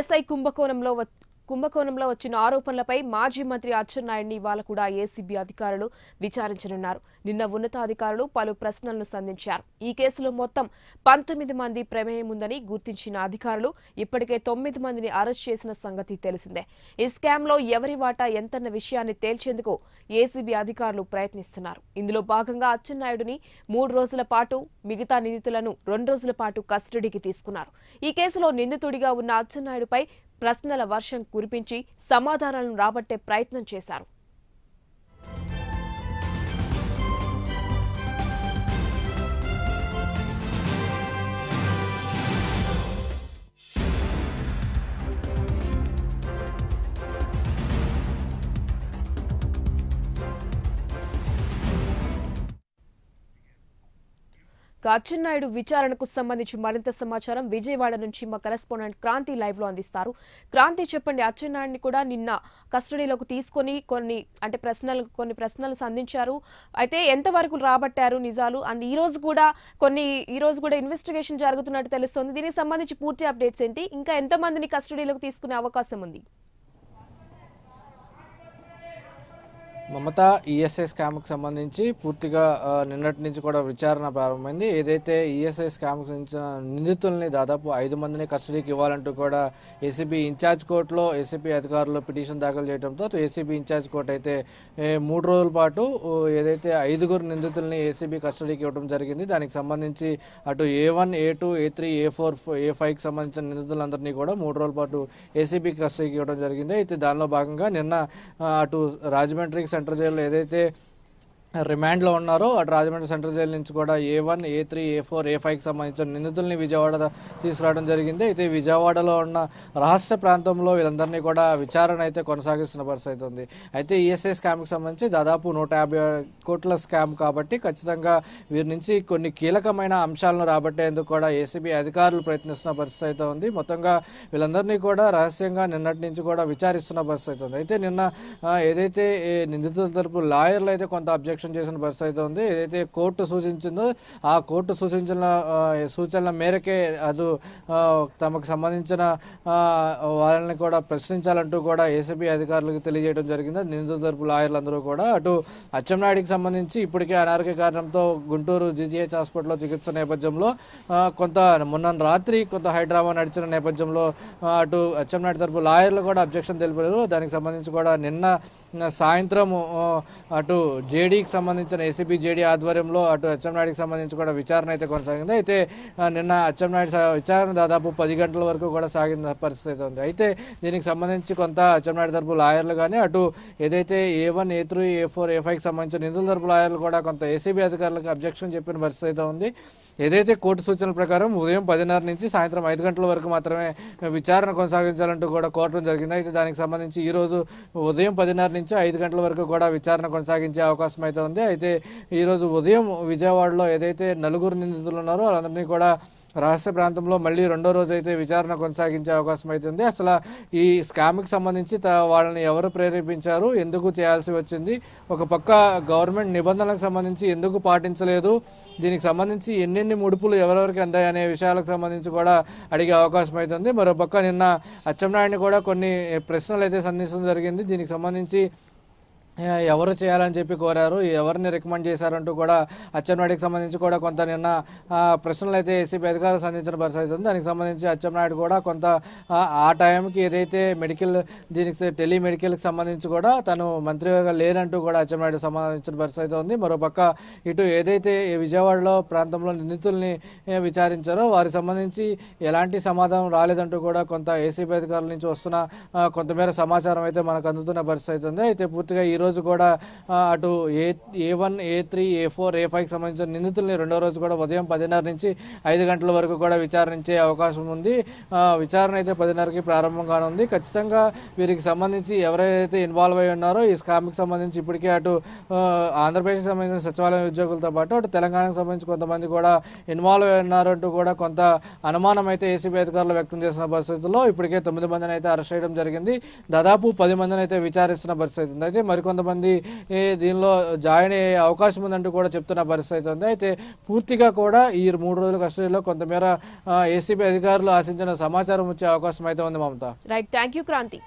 SI కుంభకోణంలో కుంభకోణంలో వచ్చిన ఆరోపణలపై మాజీ మంత్రి అచ్చెన్నాయుడిని ఇవాళ కూడా ఏసీబీ అధికారులు విచారించనున్నారు నిన్న ఉన్నతాధికారులు పలు ప్రశ్నలను సంధించారు ఈ కేసులో మొత్తం పంతొమ్మిది మంది ప్రమేయం ఉందని గుర్తించిన అధికారులు ఇప్పటికే తొమ్మిది మందిని అరెస్ట్ చేసిన సంగతి తెలిసిందే ఈ స్కామ్లో ఎవరి వాటా ఎంతన్న విషయాన్ని తేల్చేందుకు ఏసీబీ అధికారులు ప్రయత్నిస్తున్నారు ఇందులో భాగంగా అచ్చెన్నాయుడిని మూడు రోజుల పాటు మిగతా నిందితులను రెండు రోజుల పాటు కస్టడీకి తీసుకున్నారు ఈ కేసులో నిందితుడిగా ఉన్న అచ్చెన్నాయుడుపై ప్రశ్నల వర్షం కురిపించి సమాధానాలను రాబట్టే ప్రయత్నం చేశారు అచ్చెన్నాయుడు విచారణకు సంబంధించి మరింత సమాచారం విజయవాడ నుంచి మా కరెస్పాండెంట్ క్రాంతి లైవ్ లో అందిస్తారు క్రాంతి చెప్పండి అచ్చెన్నాయుడిని కూడా నిన్న కస్టడీలోకి తీసుకొని కొన్ని అంటే ప్రశ్నలు కొన్ని ప్రశ్నలు సంధించారు అయితే ఎంతవరకు రాబట్టారు నిజాలు అండ్ ఈ రోజు కూడా కొన్ని ఈ రోజు కూడా ఇన్వెస్టిగేషన్ జరుగుతున్నట్టు తెలుస్తోంది దీనికి సంబంధించి పూర్తి అప్డేట్స్ ఏంటి ఇంకా ఎంతమందిని కస్టడీలోకి తీసుకునే అవకాశం ఉంది మమత ఈఎస్ఐ e స్కామ్కి సంబంధించి పూర్తిగా నిన్నటి నుంచి కూడా విచారణ ప్రారంభమైంది ఏదైతే ఈఎస్ఐ e స్కామ్కి సంబంధించిన నిందితుల్ని దాదాపు ఐదు మందిని కస్టడీకి ఇవ్వాలంటూ కూడా ఏసీబీ ఇన్ఛార్జ్ కోర్టులో ఏసీబీ అధికారులు పిటిషన్ దాఖలు చేయడంతో ఏసీబీ ఇన్ఛార్జ్ కోర్టు అయితే మూడు రోజుల పాటు ఏదైతే ఐదుగురు నిందితుల్ని ఏసీబీ కస్టడీకి ఇవ్వడం జరిగింది దానికి సంబంధించి అటు A one A two A three A four A ఫైవ్కి సంబంధించిన నిందితులందరినీ కూడా మూడు రోజుల పాటు ఏసీబీ కస్టడీకి ఇవ్వడం జరిగింది అయితే దానిలో భాగంగా నిన్న అటు రాజమండ్రికి సెంటర్ జైల్లో ఏదైతే రిమాండ్లో ఉన్నారు అటు రాజమండ్రి సెంట్రల్ జైలు నుంచి కూడా A one A three A four A ఫైవ్కి సంబంధించిన నిందితుల్ని విజయవాడ తీసుకురావడం జరిగింది అయితే విజయవాడలో ఉన్న రహస్య ప్రాంతంలో వీళ్ళందరినీ కూడా విచారణ అయితే కొనసాగిస్తున్న పరిస్థితి ఉంది అయితే ఈఎస్ఐ స్కామ్కి సంబంధించి దాదాపు నూట కోట్ల స్కామ్ కాబట్టి ఖచ్చితంగా వీరి నుంచి కొన్ని కీలకమైన అంశాలను రాబట్టేందుకు కూడా ఏసీబీ అధికారులు ప్రయత్నిస్తున్న పరిస్థితి అయితే ఉంది మొత్తంగా వీళ్ళందరినీ కూడా రహస్యంగా నిన్నటి నుంచి కూడా విచారిస్తున్న పరిస్థితి ఉంది అయితే నిన్న ఏదైతే నిందితుల తరపు లాయర్లు అయితే కొంత అబ్జెక్షన్ యాక్షన్ చేసిన పరిస్థితి అయితే ఉంది ఏదైతే కోర్టు సూచించిందో ఆ కోర్టు సూచించిన సూచనల మేరకే అది తమకు సంబంధించిన వాళ్ళని కూడా ప్రశ్నించాలంటూ కూడా ఏసీబీ అధికారులకు తెలియజేయడం జరిగింది నిందితుల తరపు లాయర్లందరూ కూడా అటు అచ్చెంనాయుడికి సంబంధించి ఇప్పటికే అనారోగ్య కారణంతో గుంటూరు జీజీహెచ్ హాస్పిటల్లో చికిత్స నేపథ్యంలో కొంత మొన్న రాత్రి కొంత హైడ్రామా నడిచిన నేపథ్యంలో అటు అచ్చెంనాయుడు తరపు లాయర్లు కూడా అబ్జెక్షన్ తెలిపారు దానికి సంబంధించి కూడా నిన్న సాయంత్రం అటు జేడీకి సంబంధించిన ఏసీపీ జేడీ ఆధ్వర్యంలో అటు అచ్చెంనాయుడికి సంబంధించి కూడా విచారణ అయితే కొనసాగింది అయితే నిన్న అచ్చెంనాయుడు విచారణ దాదాపు పది గంటల వరకు కూడా సాగిన పరిస్థితి ఉంది అయితే దీనికి సంబంధించి కొంత అచ్చెంనాయుడు తరపు లాయర్లు కానీ అటు ఏదైతే A one A three A four A ఫైవ్కి సంబంధించిన నిధుల తరపు లాయర్లు కూడా కొంత ఏసీబీ అధికారులకు అబ్జెక్షన్ చెప్పిన పరిస్థితి ఉంది ఏదైతే కోర్టు సూచనల ప్రకారం ఉదయం పదిన్నర నుంచి సాయంత్రం ఐదు గంటల వరకు మాత్రమే విచారణ కొనసాగించాలంటూ కూడా కోరడం జరిగింది అయితే దానికి సంబంధించి ఈరోజు ఉదయం పదిన్నర నుంచి ఐదు గంటల వరకు కూడా విచారణ కొనసాగించే అవకాశం అయితే ఉంది అయితే ఈరోజు ఉదయం విజయవాడలో ఏదైతే నలుగురు నిందితులు ఉన్నారో వాళ్ళందరినీ కూడా రహస్య ప్రాంతంలో మళ్ళీ రెండో రోజు అయితే విచారణ కొనసాగించే అవకాశం అవుతుంది అసలు ఈ స్కామ్కి సంబంధించి వాళ్ళని ఎవరు ప్రేరేపించారు ఎందుకు చేయాల్సి వచ్చింది ఒక పక్క గవర్నమెంట్ నిబంధనలకు సంబంధించి ఎందుకు పాటించలేదు దీనికి సంబంధించి ఎన్నెన్ని ముడుపులు ఎవరెవరికి అందాయి అనే విషయాలకు సంబంధించి కూడా అడిగే అవకాశం అవుతుంది మరోపక్క నిన్న అచ్చెన్నాయుడిని కూడా కొన్ని ప్రశ్నలు అయితే సంధించడం జరిగింది దీనికి సంబంధించి ఎవరు చేయాలని చెప్పి కోరారు ఎవరిని రికమెండ్ చేశారంటూ కూడా అచ్చెన్నాయుడికి సంబంధించి కూడా కొంత నిన్న ప్రశ్నలు అయితే ఏసీపీ అధికారులు సంధించిన పరిస్థితి ఉంది దానికి సంబంధించి అచ్చెన్నాయుడు కూడా కొంత ఆ టైంకి ఏదైతే మెడికల్ దీనికి టెలిమెడికల్కి సంబంధించి కూడా తను మంత్రిగా లేనంటూ కూడా అచ్చెన్నాయుడు సంబంధించిన పరిస్థితి ఉంది మరోపక్క ఇటు ఏదైతే విజయవాడలో ప్రాంతంలో నిందితుల్ని విచారించారో వారికి సంబంధించి ఎలాంటి సమాధానం రాలేదంటూ కూడా కొంత ఏసీపీ అధికారుల నుంచి వస్తున్న కొంతమేర సమాచారం అయితే మనకు అందుతున్న పరిస్థితి ఉంది అయితే పూర్తిగా ఈ ఈరోజు కూడా అటు A A one A three A four A ఫైవ్కి సంబంధించిన నిందితుల్ని రెండో రోజు కూడా ఉదయం పదిన్నర నుంచి ఐదు గంటల వరకు కూడా విచారించే అవకాశం ఉంది విచారణ అయితే పదిన్నరకి ప్రారంభం కానుంది ఖచ్చితంగా వీరికి సంబంధించి ఎవరైతే ఇన్వాల్వ్ అయి ఉన్నారో ఈ స్కామ్కి సంబంధించి ఇప్పటికే అటు ఆంధ్రప్రదేశ్కి సంబంధించిన సచివాలయం ఉద్యోగులతో పాటు అటు తెలంగాణకు సంబంధించి కొంతమంది కూడా ఇన్వాల్వ్ అయి ఉన్నారంటూ కూడా కొంత అనుమానం అయితే ఏసీబీ అధికారులు వ్యక్తం చేసిన పరిస్థితుల్లో ఇప్పటికే తొమ్మిది మందిని అయితే అరెస్ట్ చేయడం జరిగింది దాదాపు పది మందిని అయితే విచారిస్తున్న పరిస్థితి ఉంది అయితే మరికొంత కొంతమంది దీనిలో జాయిన్ అయ్యే అవకాశం ఉందంటూ కూడా చెప్తున్న పరిస్థితి ఉంది అయితే పూర్తిగా కూడా ఈ మూడు రోజుల కస్టడీలో కొంతమేర ఏసీబీ అధికారులు ఆశించిన సమాచారం వచ్చే అవకాశం అయితే ఉంది మమత రైట్ థ్యాంక్ క్రాంతి